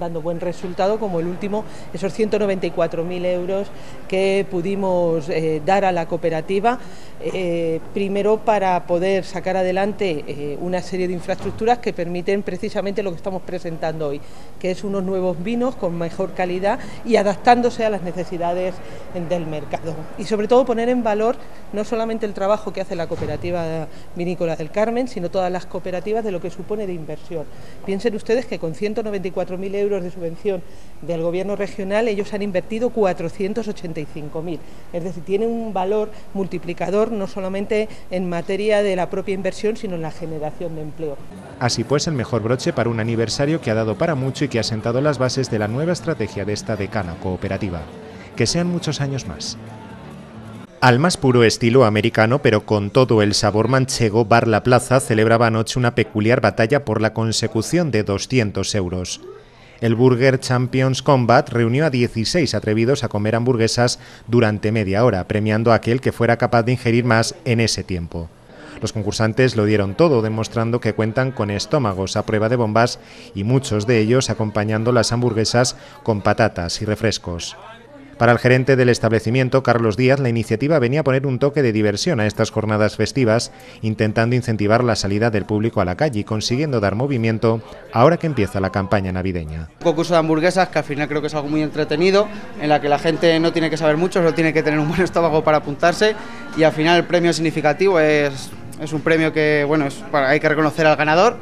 dando buen resultado como el último, esos 194.000 euros que pudimos eh, dar a la cooperativa, eh, primero para poder sacar adelante eh, una serie de infraestructuras que permiten precisamente lo que estamos presentando hoy, que es unos nuevos vinos con mejor calidad y adaptándose a las necesidades del mercado. Y sobre todo poner en valor no solamente el trabajo que hace la cooperativa vinícola del Carmen, sino todas las cooperativas de lo que supone de inversión. Piensen ustedes que con 194.000 euros de subvención del gobierno regional, ellos han invertido 485.000. Es decir, tiene un valor multiplicador no solamente en materia de la propia inversión, sino en la generación de empleo. Así pues, el mejor broche para un aniversario que ha dado para mucho y que ha sentado las bases de la nueva estrategia de esta decana cooperativa. Que sean muchos años más. Al más puro estilo americano, pero con todo el sabor manchego, Bar La Plaza celebraba anoche una peculiar batalla por la consecución de 200 euros el Burger Champions Combat reunió a 16 atrevidos a comer hamburguesas durante media hora, premiando a aquel que fuera capaz de ingerir más en ese tiempo. Los concursantes lo dieron todo, demostrando que cuentan con estómagos a prueba de bombas y muchos de ellos acompañando las hamburguesas con patatas y refrescos. Para el gerente del establecimiento, Carlos Díaz, la iniciativa venía a poner un toque de diversión a estas jornadas festivas, intentando incentivar la salida del público a la calle y consiguiendo dar movimiento ahora que empieza la campaña navideña. Un concurso de hamburguesas que al final creo que es algo muy entretenido, en la que la gente no tiene que saber mucho, solo tiene que tener un buen estómago para apuntarse y al final el premio significativo es, es un premio que bueno, es hay que reconocer al ganador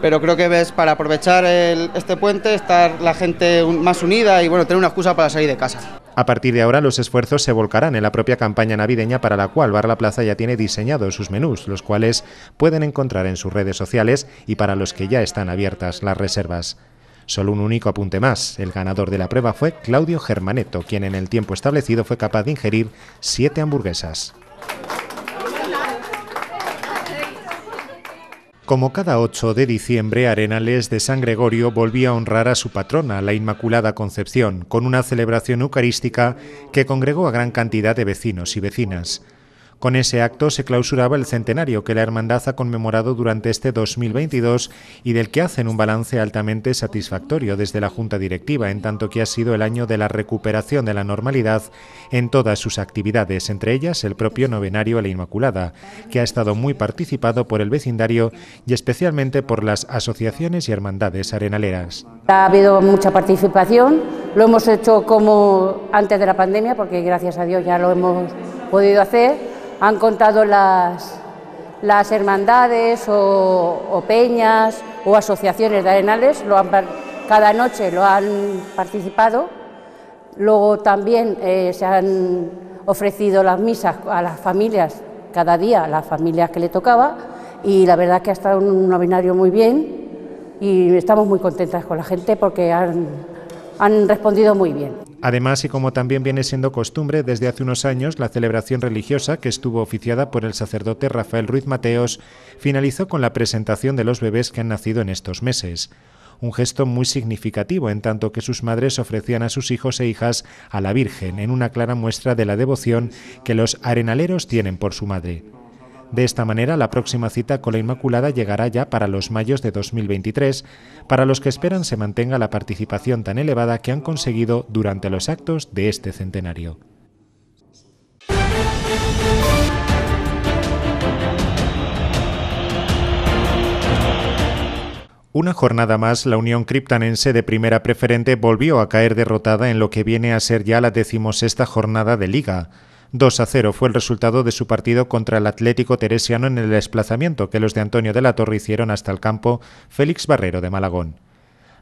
pero creo que ves para aprovechar este puente, estar la gente más unida y bueno, tener una excusa para salir de casa. A partir de ahora los esfuerzos se volcarán en la propia campaña navideña para la cual Bar La Plaza ya tiene diseñados sus menús, los cuales pueden encontrar en sus redes sociales y para los que ya están abiertas las reservas. Solo un único apunte más. El ganador de la prueba fue Claudio Germanetto, quien en el tiempo establecido fue capaz de ingerir siete hamburguesas. Como cada 8 de diciembre, Arenales de San Gregorio volvía a honrar a su patrona, la Inmaculada Concepción, con una celebración eucarística que congregó a gran cantidad de vecinos y vecinas. Con ese acto se clausuraba el centenario que la hermandad ha conmemorado durante este 2022 y del que hacen un balance altamente satisfactorio desde la Junta Directiva, en tanto que ha sido el año de la recuperación de la normalidad en todas sus actividades, entre ellas el propio novenario a la Inmaculada, que ha estado muy participado por el vecindario y especialmente por las asociaciones y hermandades arenaleras. Ha habido mucha participación, lo hemos hecho como antes de la pandemia, porque gracias a Dios ya lo hemos podido hacer han contado las, las hermandades o, peñas o asociaciones de arenales, lo cada noche lo han participado. Luego también eh, se han ofrecido las misas a las familias, cada día a las familias que le tocaba, y la verdad que ha estado un novenario muy bien y estamos muy contentas con la gente porque han respondido muy bien. Además, y como también viene siendo costumbre desde hace unos años, la celebración religiosa, que estuvo oficiada por el sacerdote Rafael Ruiz Mateos, finalizó con la presentación de los bebés que han nacido en estos meses un gesto muy significativo en tanto que sus madres ofrecían a sus hijos e hijas a la Virgen en una clara muestra de la devoción que los arenaleros tienen por su madre. De esta manera, la próxima cita con la Inmaculada llegará ya para los mayos de 2023, para los que esperan se mantenga la participación tan elevada que han conseguido durante los actos de este centenario. Una jornada más, la Unión Criptanense de Primera Preferente volvió a caer derrotada en lo que viene a ser ya la decimosexta jornada de Liga. 2 a 0 fue el resultado de su partido contra el Atlético Teresiano en el desplazamiento que los de Antonio de la Torre hicieron hasta el campo Félix Barrero de Malagón.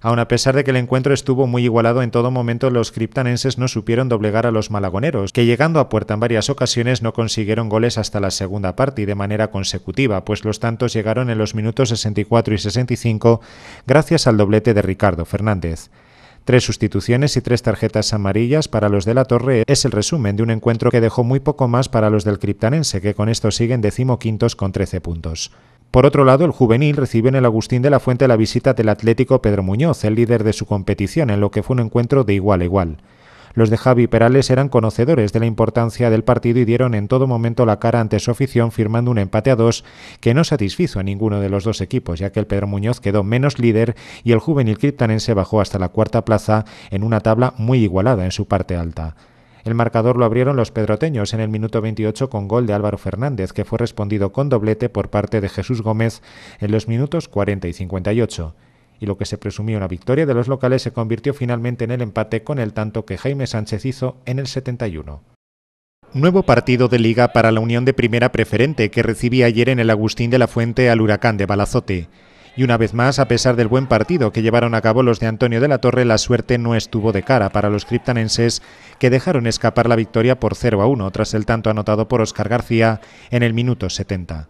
Aun a pesar de que el encuentro estuvo muy igualado en todo momento, los criptanenses no supieron doblegar a los malagoneros, que llegando a puerta en varias ocasiones no consiguieron goles hasta la segunda parte y de manera consecutiva, pues los tantos llegaron en los minutos 64 y 65 gracias al doblete de Ricardo Fernández. Tres sustituciones y tres tarjetas amarillas para los de la Torre es el resumen de un encuentro que dejó muy poco más para los del criptanense, que con esto siguen decimoquintos con 13 puntos. Por otro lado, el juvenil recibe en el Agustín de la Fuente la visita del Atlético Pedro Muñoz, el líder de su competición, en lo que fue un encuentro de igual a igual. Los de Javi Perales eran conocedores de la importancia del partido y dieron en todo momento la cara ante su afición firmando un empate a dos que no satisfizo a ninguno de los dos equipos, ya que el Pedro Muñoz quedó menos líder y el juvenil criptanense bajó hasta la cuarta plaza en una tabla muy igualada en su parte alta. El marcador lo abrieron los pedroteños en el minuto 28 con gol de Álvaro Fernández, que fue respondido con doblete por parte de Jesús Gómez en los minutos 40 y 58 y lo que se presumió una victoria de los locales se convirtió finalmente en el empate con el tanto que Jaime Sánchez hizo en el 71. Nuevo partido de liga para la Unión de Primera Preferente que recibía ayer en el Agustín de la Fuente al Huracán de Balazote. Y una vez más, a pesar del buen partido que llevaron a cabo los de Antonio de la Torre, la suerte no estuvo de cara para los criptanenses, que dejaron escapar la victoria por 0 a 1 tras el tanto anotado por Oscar García en el minuto 70.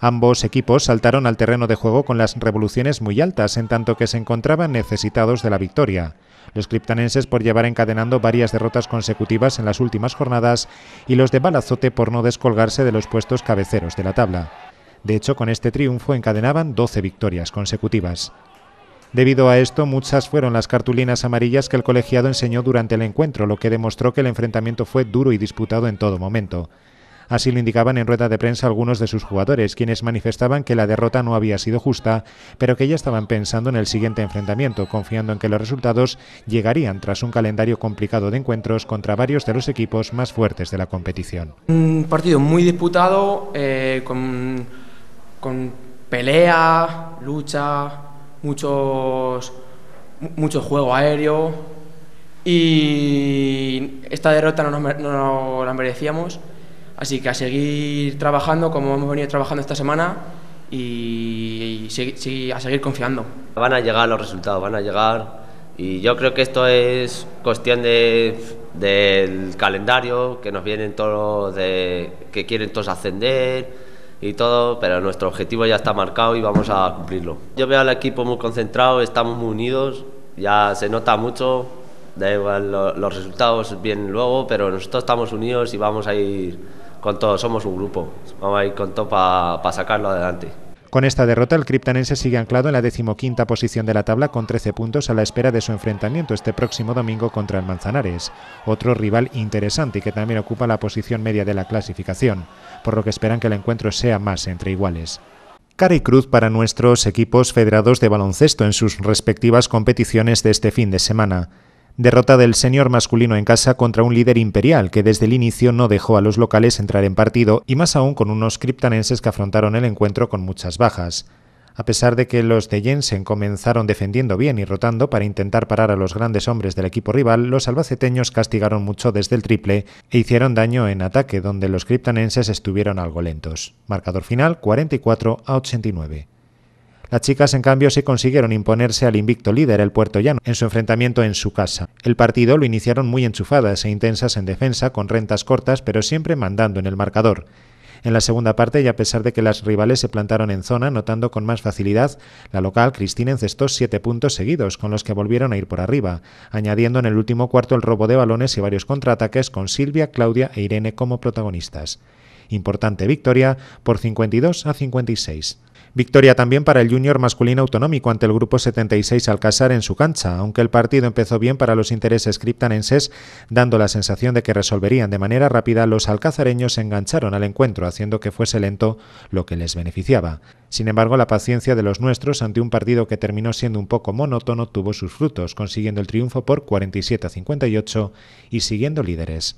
Ambos equipos saltaron al terreno de juego con las revoluciones muy altas, en tanto que se encontraban necesitados de la victoria. Los criptanenses por llevar encadenando varias derrotas consecutivas en las últimas jornadas y los de Balazote por no descolgarse de los puestos cabeceros de la tabla. De hecho, con este triunfo encadenaban 12 victorias consecutivas. Debido a esto, muchas fueron las cartulinas amarillas que el colegiado enseñó durante el encuentro, lo que demostró que el enfrentamiento fue duro y disputado en todo momento. Así lo indicaban en rueda de prensa algunos de sus jugadores, quienes manifestaban que la derrota no había sido justa, pero que ya estaban pensando en el siguiente enfrentamiento, confiando en que los resultados llegarían tras un calendario complicado de encuentros contra varios de los equipos más fuertes de la competición. Un partido muy disputado, eh, con, pelea, lucha, muchos, mucho juego aéreo y esta derrota no no nos la merecíamos. Así que a seguir trabajando como hemos venido trabajando esta semana y, a seguir confiando. Van a llegar los resultados, van a llegar y yo creo que esto es cuestión de, del calendario, que nos vienen todos de que quieren todos ascender y todo, pero nuestro objetivo ya está marcado y vamos a cumplirlo. Yo veo al equipo muy concentrado, estamos muy unidos, ya se nota mucho, da los resultados vienen luego, pero nosotros estamos unidos y vamos a ir con todo, somos un grupo, vamos a ir con todo para sacarlo adelante. Con esta derrota, el criptanense sigue anclado en la decimoquinta posición de la tabla con 13 puntos a la espera de su enfrentamiento este próximo domingo contra el Manzanares, otro rival interesante que también ocupa la posición media de la clasificación, por lo que esperan que el encuentro sea más entre iguales cara y cruz para nuestros equipos federados de baloncesto en sus respectivas competiciones de este fin de semana derrota del señor masculino en casa contra un líder imperial que desde el inicio no dejó a los locales entrar en partido y más aún con unos criptanenses que afrontaron el encuentro con muchas bajas. A pesar de que los de Jensen comenzaron defendiendo bien y rotando para intentar parar a los grandes hombres del equipo rival, los albaceteños castigaron mucho desde el triple e hicieron daño en ataque donde los criptanenses estuvieron algo lentos. Marcador final 44 a 89. Las chicas, en cambio, sí consiguieron imponerse al invicto líder, el Puerto Llano en su enfrentamiento en su casa. El partido lo iniciaron muy enchufadas e intensas en defensa, con rentas cortas, pero siempre mandando en el marcador. En la segunda parte, y a pesar de que las rivales se plantaron en zona, notando con más facilidad, la local Cristina encestó siete puntos seguidos, con los que volvieron a ir por arriba, añadiendo en el último cuarto el robo de balones y varios contraataques con Silvia, Claudia e Irene como protagonistas. Importante victoria por 52 a 56. Victoria también para el Junior masculino autonómico ante el grupo 76 Alcázar en su cancha, aunque el partido empezó bien para los intereses criptanenses, dando la sensación de que resolverían de manera rápida, los alcazareños se engancharon al encuentro, haciendo que fuese lento lo que les beneficiaba. Sin embargo, la paciencia de los nuestros ante un partido que terminó siendo un poco monótono tuvo sus frutos, consiguiendo el triunfo por 47 a 58 y siguiendo líderes.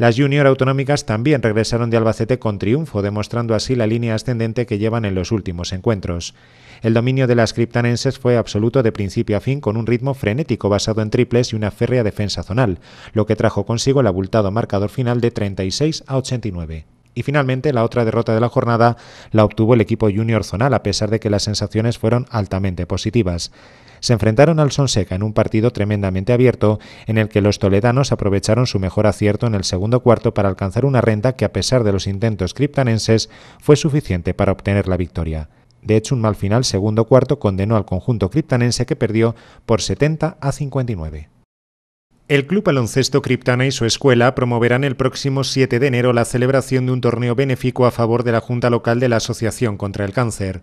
Las junior autonómicas también regresaron de Albacete con triunfo, demostrando así la línea ascendente que llevan en los últimos encuentros. El dominio de las criptanenses fue absoluto de principio a fin con un ritmo frenético basado en triples y una férrea defensa zonal, lo que trajo consigo el abultado marcador final de 36 a 89. Y finalmente, la otra derrota de la jornada la obtuvo el equipo junior zonal, a pesar de que las sensaciones fueron altamente positivas. Se enfrentaron al Sonseca en un partido tremendamente abierto, en el que los toledanos aprovecharon su mejor acierto en el segundo cuarto para alcanzar una renta que, a pesar de los intentos criptanenses, fue suficiente para obtener la victoria. De hecho, un mal final segundo cuarto condenó al conjunto criptanense que perdió por 70 a 59. El Club Baloncesto Criptana y su escuela promoverán el próximo 7 de enero la celebración de un torneo benéfico a favor de la Junta Local de la Asociación contra el Cáncer.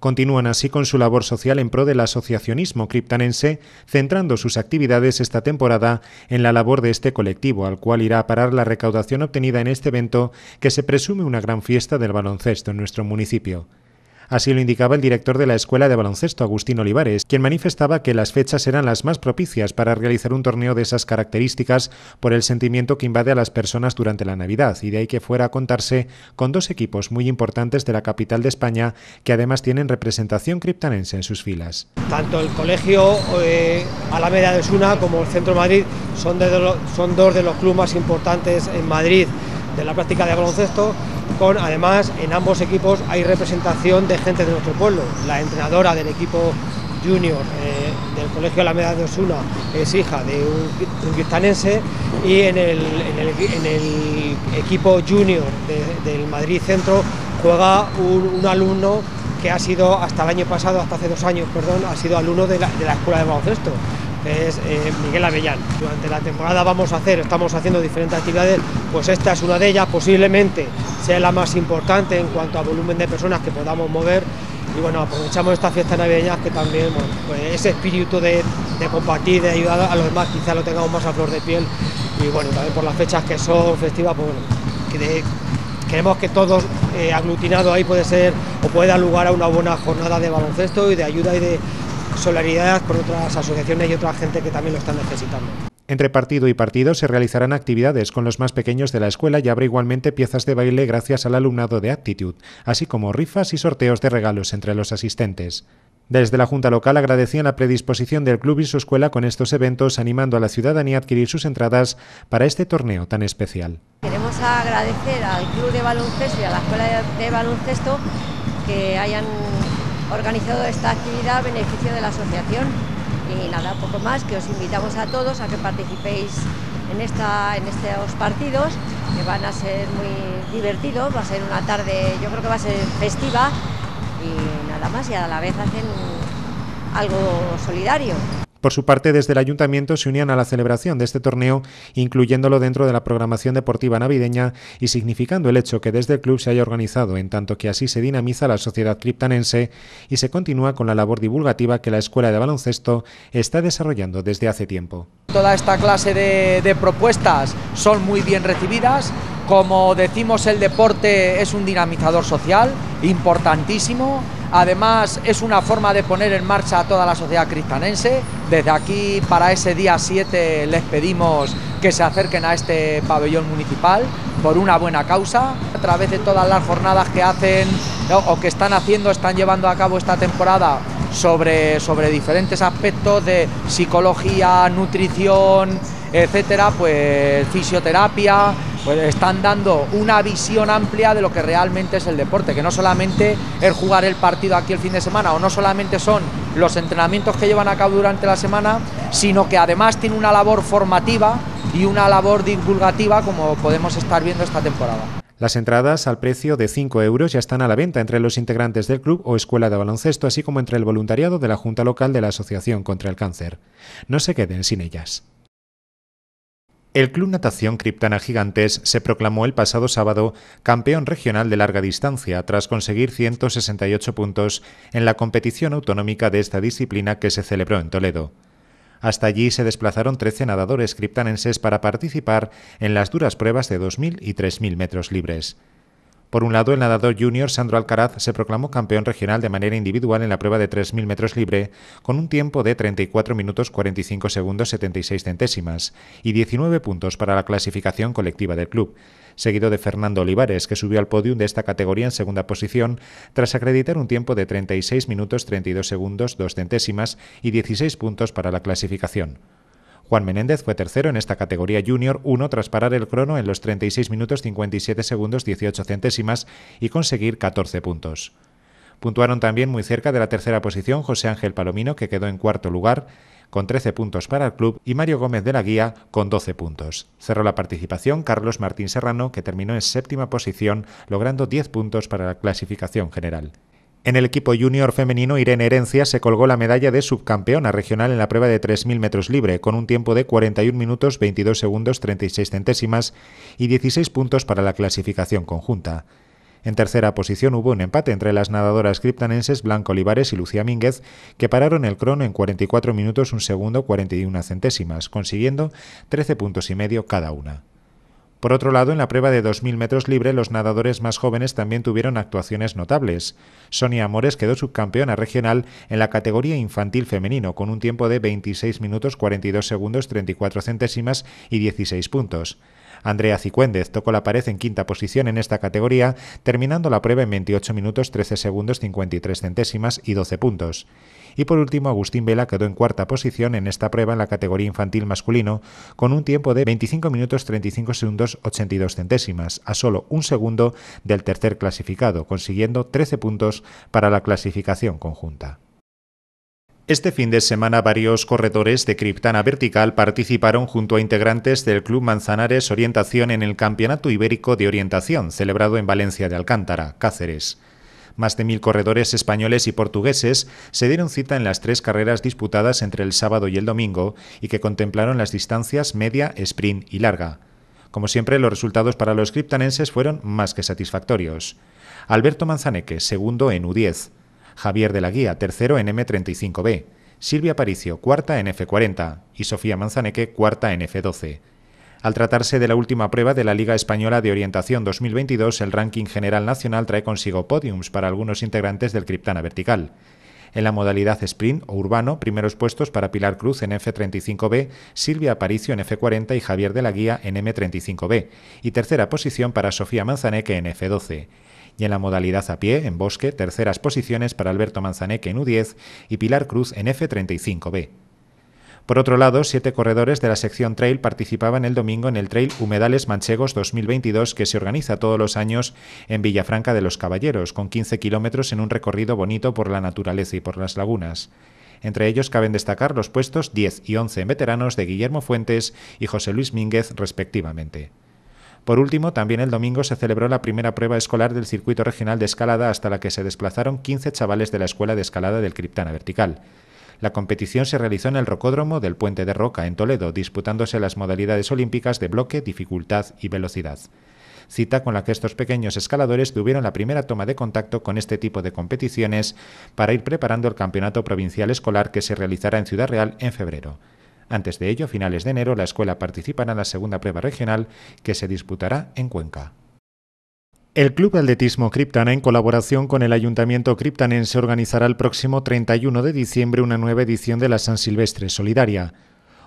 Continúan así con su labor social en pro del asociacionismo criptanense, centrando sus actividades esta temporada en la labor de este colectivo, al cual irá a parar la recaudación obtenida en este evento, que se presume una gran fiesta del baloncesto en nuestro municipio. Así lo indicaba el director de la Escuela de Baloncesto, Agustín Olivares, quien manifestaba que las fechas eran las más propicias para realizar un torneo de esas características por el sentimiento que invade a las personas durante la Navidad, y de ahí que fuera a contarse con dos equipos muy importantes de la capital de España que además tienen representación criptanense en sus filas. Tanto el colegio eh, Alameda de Suna como el Centro Madrid son dos de los clubes más importantes en Madrid de la práctica de baloncesto, con además en ambos equipos hay representación de gente de nuestro pueblo. La entrenadora del equipo junior eh, del Colegio Alameda de Osuna es hija de un, un y en el, equipo junior del Madrid Centro juega un, alumno que ha sido hasta el año pasado, hasta hace dos años, perdón, ha sido alumno de la escuela de baloncesto que es eh, Miguel Avellán. Durante la temporada vamos a hacer, estamos haciendo diferentes actividades, pues esta es una de ellas, posiblemente sea la más importante en cuanto a volumen de personas que podamos mover y bueno, aprovechamos esta fiesta navideña que también pues ese espíritu de, compartir, de ayudar a los demás, quizá lo tengamos más a flor de piel y bueno, también por las fechas que son festivas, pues que queremos que todos eh, aglutinado ahí puede ser o puede dar lugar a una buena jornada de baloncesto y de ayuda y de, Solidaridad por otras asociaciones y otra gente que también lo están necesitando. Entre partido y partido se realizarán actividades con los más pequeños de la escuela y habrá igualmente piezas de baile gracias al alumnado de Actitude, así como rifas y sorteos de regalos entre los asistentes. Desde la Junta Local agradecían la predisposición del club y su escuela con estos eventos, animando a la ciudadanía a adquirir sus entradas para este torneo tan especial. Queremos agradecer al club de baloncesto y a la escuela de baloncesto que hayan organizado esta actividad a beneficio de la asociación. Y nada, poco más, que os invitamos a todos a que participéis en, en estos partidos, que van a ser muy divertidos, va a ser una tarde, yo creo que va a ser festiva y nada más, y a la vez hacen algo solidario. Por su parte, desde el ayuntamiento se unían a la celebración de este torneo, incluyéndolo dentro de la programación deportiva navideña y significando el hecho que desde el club se haya organizado, en tanto que así se dinamiza la sociedad criptanense y se continúa con la labor divulgativa que la Escuela de Baloncesto está desarrollando desde hace tiempo. Toda esta clase de, propuestas son muy bien recibidas. Como decimos, el deporte es un dinamizador social importantísimo. Además, es una forma de poner en marcha a toda la sociedad cristanense. Desde aquí, para ese día 7, les pedimos que se acerquen a este pabellón municipal por una buena causa. A través de todas las jornadas que hacen o que están haciendo, están llevando a cabo esta temporada, sobre, diferentes aspectos de psicología, nutrición, etcétera, pues fisioterapia, pues están dando una visión amplia de lo que realmente es el deporte, que no solamente es jugar el partido aquí el fin de semana o no solamente son los entrenamientos que llevan a cabo durante la semana, sino que además tiene una labor formativa y una labor divulgativa como podemos estar viendo esta temporada. Las entradas al precio de 5 euros ya están a la venta entre los integrantes del club o escuela de baloncesto, así como entre el voluntariado de la Junta Local de la Asociación contra el Cáncer. No se queden sin ellas. El Club Natación Criptana Gigantes se proclamó el pasado sábado campeón regional de larga distancia tras conseguir 168 puntos en la competición autonómica de esta disciplina que se celebró en Toledo. Hasta allí se desplazaron 13 nadadores criptanenses para participar en las duras pruebas de 2.000 y 3.000 metros libres. Por un lado, el nadador junior Sandro Alcaraz se proclamó campeón regional de manera individual en la prueba de 3.000 metros libre, con un tiempo de 34 minutos 45 segundos 76 centésimas y 19 puntos para la clasificación colectiva del club, seguido de Fernando Olivares, que subió al podium de esta categoría en segunda posición tras acreditar un tiempo de 36 minutos 32 segundos 2 centésimas y 16 puntos para la clasificación. Juan Menéndez fue tercero en esta categoría Junior 1 tras parar el crono en los 36 minutos 57 segundos 18 centésimas y conseguir 14 puntos. Puntuaron también muy cerca de la tercera posición José Ángel Palomino, que quedó en cuarto lugar, con 13 puntos para el club, y Mario Gómez de la Guía, con 12 puntos. Cerró la participación Carlos Martín Serrano, que terminó en séptima posición, logrando 10 puntos para la clasificación general. En el equipo junior femenino, Irene Herencia se colgó la medalla de subcampeona regional en la prueba de 3.000 metros libre, con un tiempo de 41 minutos 22 segundos 36 centésimas y 16 puntos para la clasificación conjunta. En tercera posición hubo un empate entre las nadadoras criptanenses Blanca Olivares y Lucía Mínguez, que pararon el crono en 44 minutos 1 segundo 41 centésimas, consiguiendo 13 puntos y medio cada una. Por otro lado, en la prueba de 2.000 metros libre, los nadadores más jóvenes también tuvieron actuaciones notables. Sonia Amores quedó subcampeona regional en la categoría infantil femenino, con un tiempo de 26 minutos 42 segundos 34 centésimas y 16 puntos. Andrea Cicuéndez tocó la pared en quinta posición en esta categoría, terminando la prueba en 28 minutos 13 segundos 53 centésimas y 12 puntos. Y por último, Agustín Vela quedó en cuarta posición en esta prueba en la categoría infantil masculino, con un tiempo de 25 minutos 35 segundos 82 centésimas, a solo un segundo del tercer clasificado, consiguiendo 13 puntos para la clasificación conjunta. Este fin de semana varios corredores de Criptana Vertical participaron junto a integrantes del Club Manzanares Orientación en el Campeonato Ibérico de Orientación, celebrado en Valencia de Alcántara, Cáceres. Más de mil corredores españoles y portugueses se dieron cita en las tres carreras disputadas entre el sábado y el domingo y que contemplaron las distancias media, sprint y larga. Como siempre, los resultados para los criptanenses fueron más que satisfactorios. Alberto Manzaneque, segundo en U10. Javier de la Guía, tercero en M35B. Silvia Paricio, cuarta en F40. Y Sofía Manzaneque, cuarta en F12. Al tratarse de la última prueba de la Liga Española de Orientación 2022, el ranking general nacional trae consigo podiums para algunos integrantes del Criptana Vertical. En la modalidad sprint o urbano, primeros puestos para Pilar Cruz en F35B, Silvia Aparicio en F40 y Javier de la Guía en M35B, y tercera posición para Sofía Manzaneque en F12. Y en la modalidad a pie, en bosque, terceras posiciones para Alberto Manzaneque en U10 y Pilar Cruz en F35B. Por otro lado, siete corredores de la sección trail participaban el domingo en el Trail Humedales Manchegos 2022 que se organiza todos los años en Villafranca de los Caballeros, con 15 kilómetros en un recorrido bonito por la naturaleza y por las lagunas. Entre ellos caben destacar los puestos 10 y 11 en veteranos de Guillermo Fuentes y José Luis Mínguez, respectivamente. Por último, también el domingo se celebró la primera prueba escolar del circuito regional de escalada hasta la que se desplazaron 15 chavales de la Escuela de Escalada del Criptana Vertical. La competición se realizó en el Rocódromo del Puente de Roca, en Toledo, disputándose las modalidades olímpicas de bloque, dificultad y velocidad cita con la que estos pequeños escaladores tuvieron la primera toma de contacto con este tipo de competiciones para ir preparando el campeonato provincial escolar que se realizará en Ciudad Real en febrero. Antes de ello, a finales de enero, la escuela participará en la segunda prueba regional que se disputará en Cuenca. El Club Atletismo Criptana, en colaboración con el Ayuntamiento Criptanense, organizará el próximo 31 de diciembre una nueva edición de la San Silvestre Solidaria.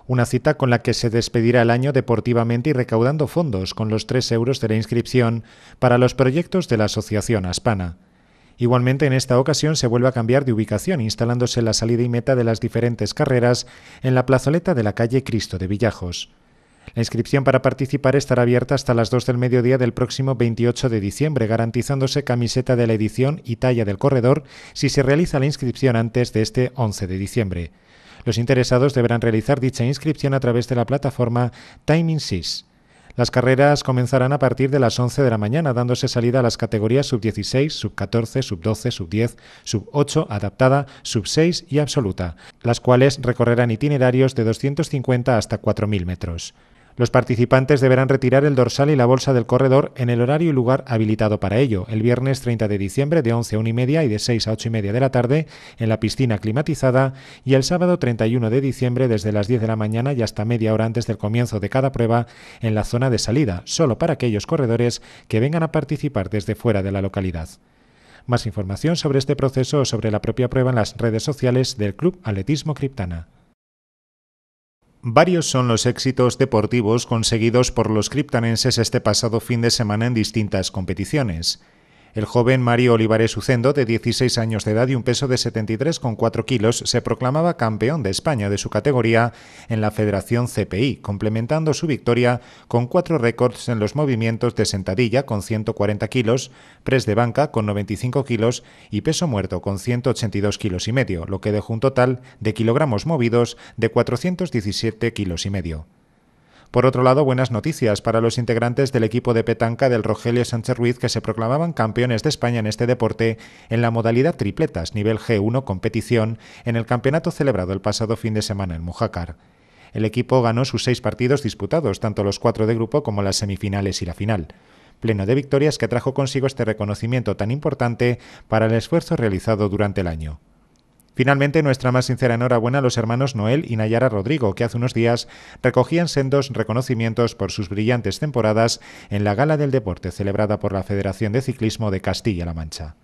Una cita con la que se despedirá el año deportivamente y recaudando fondos con los 3 euros de la inscripción para los proyectos de la Asociación Aspana. Igualmente, en esta ocasión se vuelve a cambiar de ubicación, instalándose la salida y meta de las diferentes carreras en la plazoleta de la calle Cristo de Villajos. La inscripción para participar estará abierta hasta las 2 del mediodía del próximo 28 de diciembre, garantizándose camiseta de la edición y talla del corredor si se realiza la inscripción antes de este 11 de diciembre. Los interesados deberán realizar dicha inscripción a través de la plataforma TimingSys. Las carreras comenzarán a partir de las 11 de la mañana, dándose salida a las categorías sub-16, sub-14, sub-12, sub-10, sub-8, adaptada, sub-6 y absoluta, las cuales recorrerán itinerarios de 250 hasta 4.000 metros. Los participantes deberán retirar el dorsal y la bolsa del corredor en el horario y lugar habilitado para ello, el viernes 30 de diciembre de 11 a 1 y media y de 6 a 8 y media de la tarde en la piscina climatizada y el sábado 31 de diciembre desde las 10 de la mañana y hasta media hora antes del comienzo de cada prueba en la zona de salida, solo para aquellos corredores que vengan a participar desde fuera de la localidad. Más información sobre este proceso o sobre la propia prueba en las redes sociales del Club Atletismo Criptana. Varios son los éxitos deportivos conseguidos por los criptanenses este pasado fin de semana en distintas competiciones. El joven Mario Olivares Ucendo, de 16 años de edad y un peso de 73,4 kilos, se proclamaba campeón de España de su categoría en la Federación CPI, complementando su victoria con cuatro récords en los movimientos de sentadilla con 140 kilos, press de banca con 95 kilos y peso muerto con 182 kilos y medio, lo que dejó un total de kilogramos movidos de 417 kilos y medio. Por otro lado, buenas noticias para los integrantes del equipo de petanca del Rogelio Sánchez Ruiz que se proclamaban campeones de España en este deporte en la modalidad tripletas nivel G1 competición en el campeonato celebrado el pasado fin de semana en Mujácar. El equipo ganó sus seis partidos disputados, tanto los cuatro de grupo como las semifinales y la final pleno de victorias que trajo consigo este reconocimiento tan importante para el esfuerzo realizado durante el año. Finalmente, nuestra más sincera enhorabuena a los hermanos Noel y Nayara Rodrigo, que hace unos días recogían sendos reconocimientos por sus brillantes temporadas en la Gala del Deporte celebrada por la Federación de Ciclismo de Castilla-La Mancha.